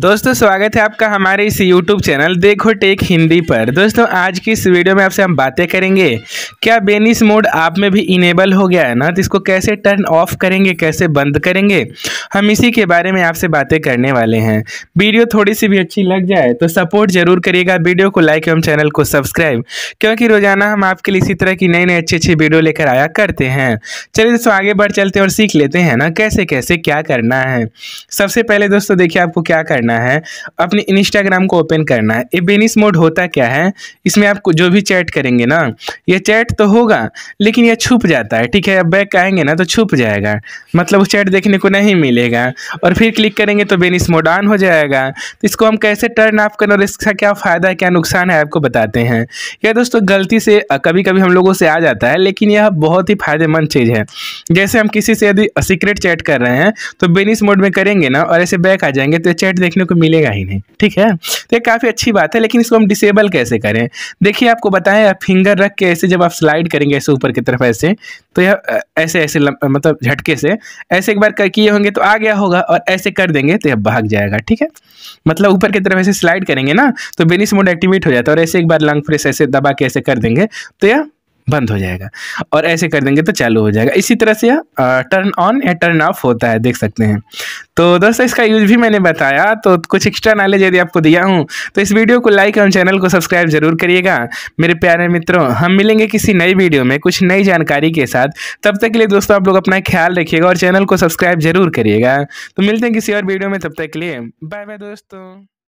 दोस्तों स्वागत है आपका हमारे इस YouTube चैनल देखो टेक हिंदी पर दोस्तों आज की इस वीडियो में आपसे हम बातें करेंगे क्या बेनिस मोड आप में भी इनेबल हो गया है ना तो इसको कैसे टर्न ऑफ करेंगे कैसे बंद करेंगे हम इसी के बारे में आपसे बातें करने वाले हैं वीडियो थोड़ी सी भी अच्छी लग जाए तो सपोर्ट जरूर करिएगा वीडियो को लाइक एवं चैनल को सब्सक्राइब क्योंकि रोजाना हम आपके लिए इसी तरह की नई नई अच्छी अच्छी वीडियो लेकर आया करते हैं चलिए दोस्तों आगे बढ़ चलते हैं और सीख लेते हैं ना कैसे कैसे क्या करना है सबसे पहले दोस्तों देखिए आपको क्या करना करना है अपने इंस्टाग्राम को ओपन करना है ये बेनिस मोड होता क्या है इसमें आप जो भी चैट करेंगे ना ये चैट तो होगा लेकिन यह छुप जाता है ठीक है अब बैक आएंगे ना तो छुप जाएगा मतलब चैट देखने को नहीं मिलेगा और फिर क्लिक करेंगे तो बेनिस मोड ऑन हो जाएगा तो इसको हम कैसे टर्न ऑफ करें और इसका क्या फ़ायदा क्या नुकसान है आपको बताते हैं यह दोस्तों गलती से कभी कभी हम लोगों से आ जाता है लेकिन यह बहुत ही फ़ायदेमंद चीज़ है जैसे हम किसी से यदि सीक्रेट चैट कर रहे हैं तो बेनिस मोड में करेंगे ना और ऐसे बैक आ जाएंगे तो चैट देखने देखने को मिलेगा ही नहीं ठीक है तो ये काफ़ी अच्छी बात है लेकिन इसको हम डिसेबल कैसे करें देखिए आपको बताएं आप फिंगर रख के ऐसे जब आप स्लाइड करेंगे ऐसे ऊपर की तरफ ऐसे तो यह ऐसे ऐसे मतलब झटके से ऐसे एक बार कर किए होंगे तो आ गया होगा और ऐसे कर देंगे तो यह भाग जाएगा ठीक है मतलब ऊपर की तरफ ऐसे स्लाइड करेंगे ना तो बेनिस मोड एक्टिवेट हो जाता है और ऐसे एक बार लंग प्रेस ऐसे दबा के ऐसे कर देंगे तो यह बंद हो जाएगा और ऐसे कर देंगे तो चालू हो जाएगा इसी तरह से टर्न ऑन या टर्न ऑफ होता है देख सकते हैं तो दोस्तों इसका यूज भी मैंने बताया तो कुछ एक्स्ट्रा नॉलेज यदि आपको दिया हूँ तो इस वीडियो को लाइक एवं चैनल को सब्सक्राइब जरूर करिएगा मेरे प्यारे मित्रों हम मिलेंगे किसी नई वीडियो में कुछ नई जानकारी के साथ तब तक के लिए दोस्तों आप लोग अपना ख्याल रखिएगा और चैनल को सब्सक्राइब जरूर करिएगा तो मिलते हैं किसी और वीडियो में तब तक के लिए बाय बाय दोस्तों